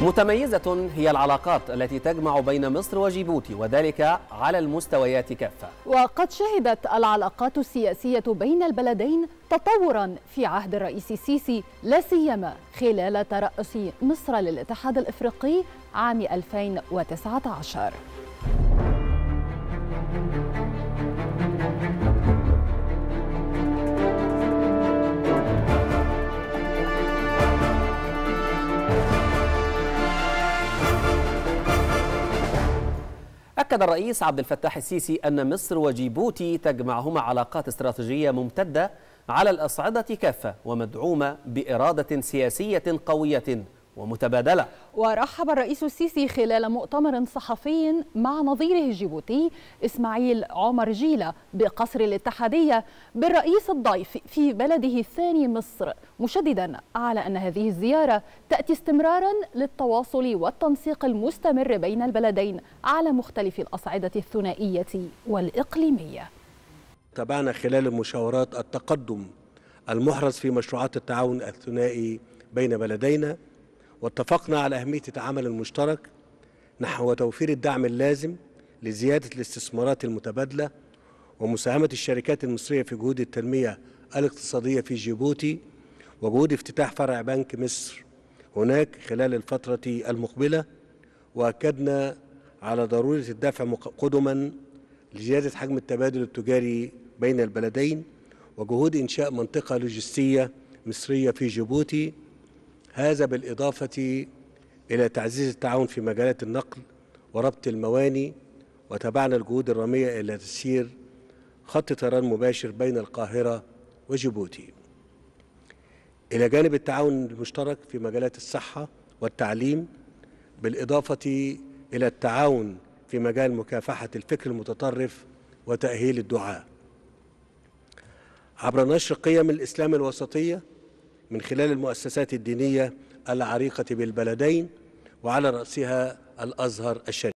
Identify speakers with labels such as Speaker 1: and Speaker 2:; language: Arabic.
Speaker 1: متميزة هي العلاقات التي تجمع بين مصر وجيبوتي وذلك على المستويات كافة
Speaker 2: وقد شهدت العلاقات السياسية بين البلدين تطورا في عهد الرئيس السيسي لا سيما خلال ترأس مصر للاتحاد الإفريقي عام 2019
Speaker 1: أكد الرئيس عبد الفتاح السيسي أن مصر وجيبوتي تجمعهما علاقات استراتيجية ممتدة على الأصعدة كافة ومدعومة بإرادة سياسية قوية ومتبادلة
Speaker 2: ورحب الرئيس السيسي خلال مؤتمر صحفي مع نظيره الجيبوتي إسماعيل عمر جيلة بقصر الاتحادية بالرئيس الضيف في بلده الثاني مصر مشددا على أن هذه الزيارة تأتي استمرارا للتواصل والتنسيق المستمر بين البلدين على مختلف الأصعدة الثنائية والإقليمية
Speaker 3: تابعنا خلال المشاورات التقدم المحرز في مشروعات التعاون الثنائي بين بلدينا واتفقنا على أهمية العمل المشترك نحو توفير الدعم اللازم لزيادة الاستثمارات المتبادلة ومساهمة الشركات المصرية في جهود التنمية الاقتصادية في جيبوتي وجهود افتتاح فرع بنك مصر هناك خلال الفترة المقبلة وأكدنا على ضرورة الدفع قدما لزيادة حجم التبادل التجاري بين البلدين وجهود إنشاء منطقة لوجستية مصرية في جيبوتي هذا بالإضافة إلى تعزيز التعاون في مجالات النقل وربط المواني وتابعنا الجهود الرامية إلى تسيير خط طيران مباشر بين القاهرة وجيبوتي إلى جانب التعاون المشترك في مجالات الصحة والتعليم بالإضافة إلى التعاون في مجال مكافحة الفكر المتطرف وتأهيل الدعاء عبر نشر قيم الإسلام الوسطية من خلال المؤسسات الدينية العريقة بالبلدين وعلى رأسها الأزهر الشريف